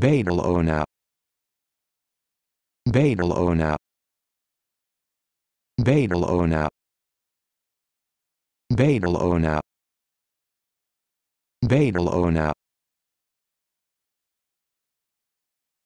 Badalona Badalona Badalona Badalona Badalona